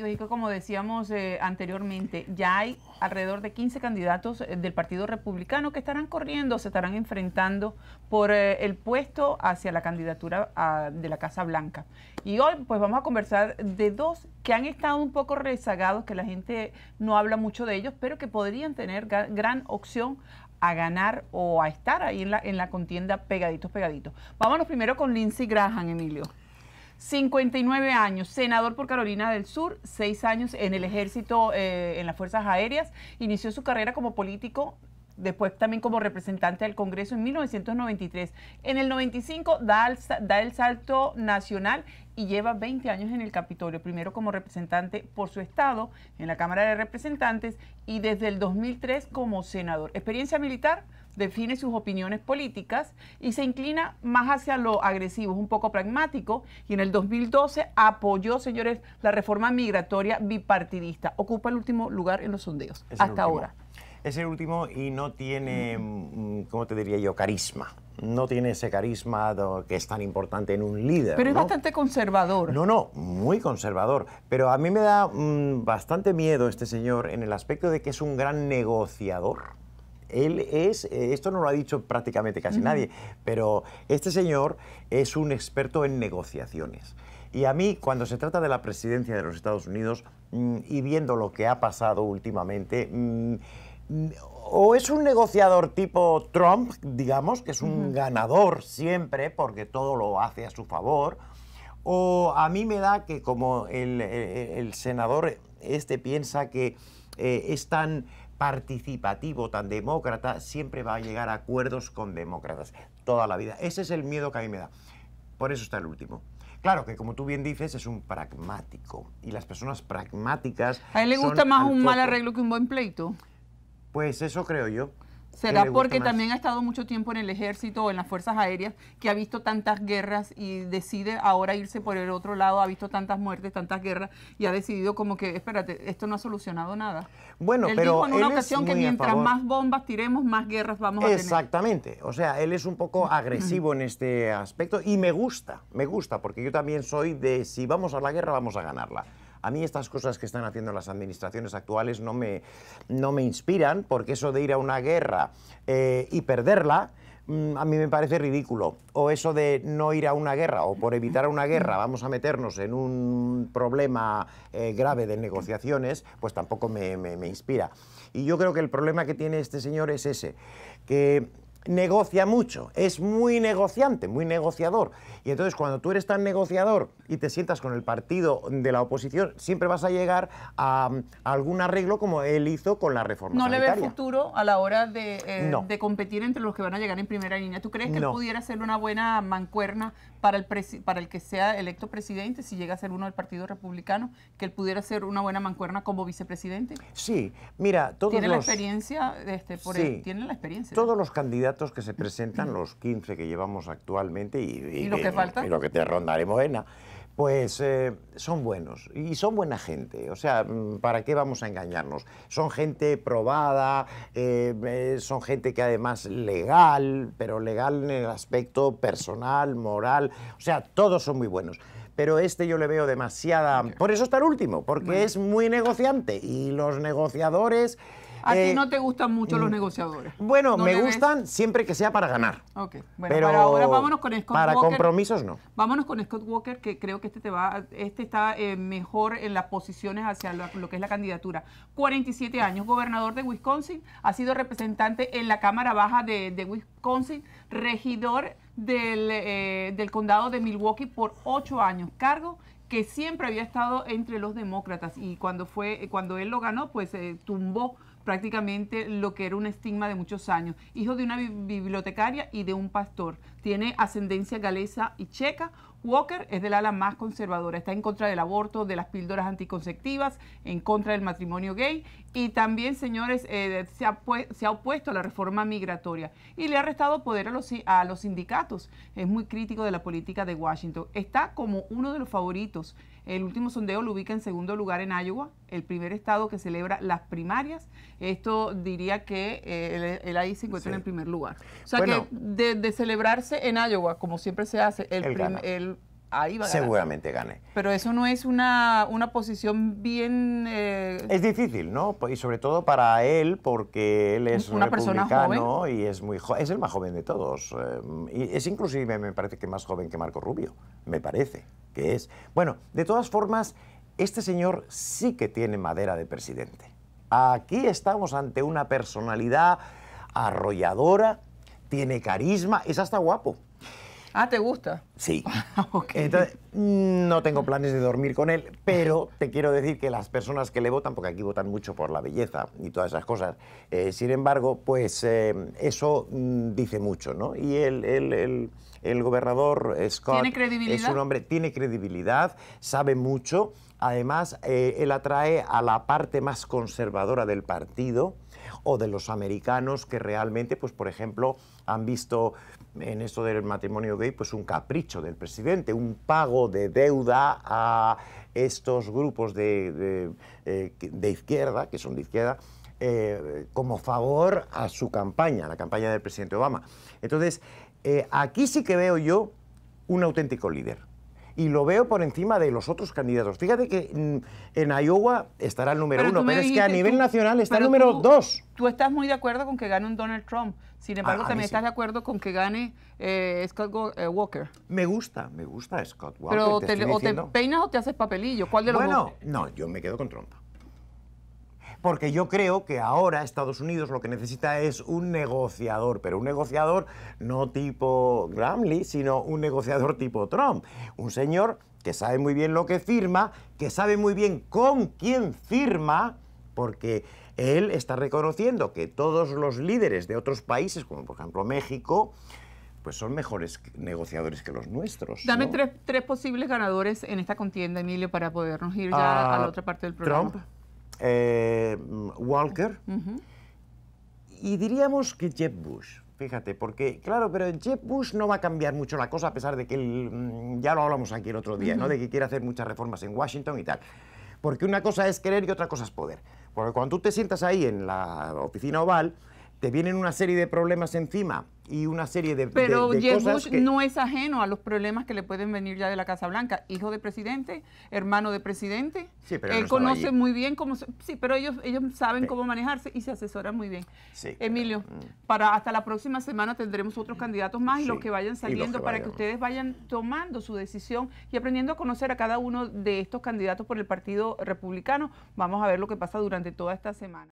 amigos, y como decíamos eh, anteriormente, ya hay alrededor de 15 candidatos eh, del Partido Republicano que estarán corriendo, se estarán enfrentando por eh, el puesto hacia la candidatura ah, de la Casa Blanca. Y hoy pues vamos a conversar de dos que han estado un poco rezagados, que la gente no habla mucho de ellos, pero que podrían tener gran opción a ganar o a estar ahí en la, en la contienda pegaditos, pegaditos. Vámonos primero con Lindsey Graham, Emilio. 59 años, senador por Carolina del Sur, 6 años en el ejército, eh, en las Fuerzas Aéreas, inició su carrera como político después también como representante del Congreso en 1993. En el 95 da el, salto nacional y lleva 20 años en el Capitolio, primero como representante por su estado en la Cámara de Representantes y desde el 2003 como senador. Experiencia militar, define sus opiniones políticas y se inclina más hacia lo agresivo, es un poco pragmático, y en el 2012 apoyó, señores, la reforma migratoria bipartidista. Ocupa el último lugar en los sondeos, hasta ahora es el último y no tiene, mm, ¿cómo te diría yo?, carisma. No tiene ese carisma que es tan importante en un líder. Pero es bastante conservador. No, no, muy conservador. Pero a mí me da mm, bastante miedo este señor en el aspecto de que es un gran negociador él es, eh, esto no lo ha dicho prácticamente casi nadie, pero este señor es un experto en negociaciones. Y a mí, cuando se trata de la presidencia de los Estados Unidos mm, y viendo lo que ha pasado últimamente, o es un negociador tipo Trump, digamos, que es un ganador siempre porque todo lo hace a su favor, o a mí me da que como el, senador este piensa que eh, es tan participativo, tan demócrata, siempre va a llegar a acuerdos con demócratas toda la vida. Ese es el miedo que a mí me da. Por eso está el último. Claro que como tú bien dices, es un pragmático. Y las personas pragmáticas... A él le gusta más un mal arreglo que un buen pleito. Pues eso creo yo. ¿Será porque también ha estado mucho tiempo en el ejército o en las fuerzas aéreas, que ha visto tantas guerras y decide ahora irse por el otro lado, ha visto tantas muertes, tantas guerras y ha decidido como que, espérate, esto no ha solucionado nada? Bueno, él pero dijo en una ocasión que mientras más bombas tiremos, más guerras vamos a tener. Exactamente, o sea, él es un poco agresivo en este aspecto y me gusta, me gusta, porque yo también soy de si vamos a la guerra, vamos a ganarla. A mí estas cosas que están haciendo las administraciones actuales no me, no me inspiran, porque eso de ir a una guerra eh, y perderla, mm, a mí me parece ridículo. O eso de no ir a una guerra, o por evitar una guerra vamos a meternos en un problema eh, grave de negociaciones, pues tampoco me, me inspira. Y yo creo que el problema que tiene este señor es ese, que negocia mucho, es muy negociante, muy negociador. Y entonces cuando tú eres tan negociador y te sientas con el partido de la oposición, siempre vas a llegar a, mm, algún arreglo como él hizo con la reforma. ¿No le ve futuro a la hora eh, de, competir entre los que van a llegar en primera línea? ¿Tú crees que él pudiera ser una buena mancuerna para el, para el que sea electo presidente, si llega a ser uno del Partido Republicano, que él pudiera ser una buena mancuerna como vicepresidente? Sí, mira, todos ¿Tiene la experiencia? Este, por ¿Tiene la experiencia? Todos los candidatos que se presentan, los 15 que llevamos actualmente y, lo que, falta? lo que te rondaré, Morena, pues eh, son buenos y son buena gente. O sea, mm, ¿para qué vamos a engañarnos? Son gente probada, eh, eh, son gente que además legal, pero legal en el aspecto personal, moral. O sea, todos son muy buenos pero este yo le veo demasiada... Por eso está el último, porque es muy negociante y los negociadores a ti eh, no te gustan mucho los mm, negociadores. Bueno, me gustan siempre que sea para ganar. Ok, pero ahora vámonos con Scott Walker. Para compromisos no. Vámonos con Scott Walker, que creo que este te va, este está eh, mejor en las posiciones hacia lo, que es la candidatura. 47 años, gobernador de Wisconsin, ha sido representante en la Cámara Baja de, Wisconsin, regidor del, eh, del condado de Milwaukee por ocho años, cargo que siempre había estado entre los demócratas y cuando fue cuando él lo ganó pues tumbó prácticamente lo que era un estigma de muchos años. Hijo de una bibliotecaria y de un pastor. Tiene ascendencia galesa y checa. Walker es del ala más conservadora, está en contra del aborto, de las píldoras anticonceptivas, en contra del matrimonio gay y también, señores, eh, se, ha opuesto a la reforma migratoria y le ha restado poder a los, a los sindicatos. Es muy crítico de la política de Washington. Está como uno de los favoritos el último sondeo lo ubica en segundo lugar en Iowa, el primer estado que celebra las primarias. Esto diría que eh, el él, ahí se encuentra en el primer lugar. O sea que de, celebrarse en Iowa, como siempre se hace, el, el ahí va Seguramente gane. Pero eso no es una, una posición bien... Eh, es difícil, ¿no? Y sobre todo para él, porque él es una republicano y es muy es el más joven de todos. Eh, y es inclusive, me parece que más joven que Marco Rubio, me parece que es. Bueno, de todas formas, este señor sí que tiene madera de presidente. Aquí estamos ante una personalidad arrolladora, tiene carisma, es hasta guapo. Ah, ¿te gusta? Sí. Ah, Entonces, no tengo planes de dormir con él, pero te quiero decir que las personas que le votan, porque aquí votan mucho por la belleza y todas esas cosas, eh, sin embargo, pues eh, eso mm, dice mucho, ¿no? Y el, el, el, gobernador Scott es un hombre, tiene credibilidad, sabe mucho, además eh, él atrae a la parte más conservadora del partido, o de los americanos que realmente, pues por ejemplo, han visto en esto del matrimonio gay pues un capricho del presidente, un pago de deuda a estos grupos de, eh, izquierda, que son de izquierda, eh, como favor a su campaña, la campaña del presidente Obama. Entonces, eh, aquí sí que veo yo un auténtico líder y lo veo por encima de los otros candidatos. Fíjate que mm, en Iowa estará el número uno, pero es que a nivel nacional está el número dos. Tú estás muy de acuerdo con que gane un Donald Trump. Sin embargo, también estás de acuerdo con que gane eh, Scott eh, Walker. Me gusta, me gusta Scott Walker. Pero te o te peinas o te haces papelillo. ¿Cuál de los Bueno, no, yo me quedo con Trump porque yo creo que ahora Estados Unidos lo que necesita es un negociador, pero un negociador no tipo Gramley, sino un negociador tipo Trump, un señor que sabe muy bien lo que firma, que sabe muy bien con quién firma, porque él está reconociendo que todos los líderes de otros países, como por ejemplo México, pues son mejores negociadores que los nuestros. Dame tres, posibles ganadores en esta contienda, Emilio, para podernos ir ya ah, a la otra parte del programa. Trump. Eh, Walker y diríamos que Jeb Bush. Fíjate, porque, claro, pero Jeb Bush no va a cambiar mucho la cosa, a pesar de que mm, ya lo hablamos aquí el otro día, ¿no? De que quiere hacer muchas reformas en Washington y tal. Porque una cosa es querer y otra cosa es poder. Porque cuando tú te sientas ahí en la oficina oval, te vienen una serie de problemas encima y una serie de, Pero de, Bush no es ajeno a los problemas que le pueden venir ya de la Casa Blanca. Hijo de presidente, hermano de presidente. él conoce muy bien cómo... Sí, pero ellos, ellos saben cómo manejarse y se asesoran muy bien. Emilio, mm. para hasta la próxima semana tendremos otros candidatos más y los que vayan saliendo para que ustedes vayan tomando su decisión y aprendiendo a conocer a cada uno de estos candidatos por el Partido Republicano. Vamos a ver lo que pasa durante toda esta semana.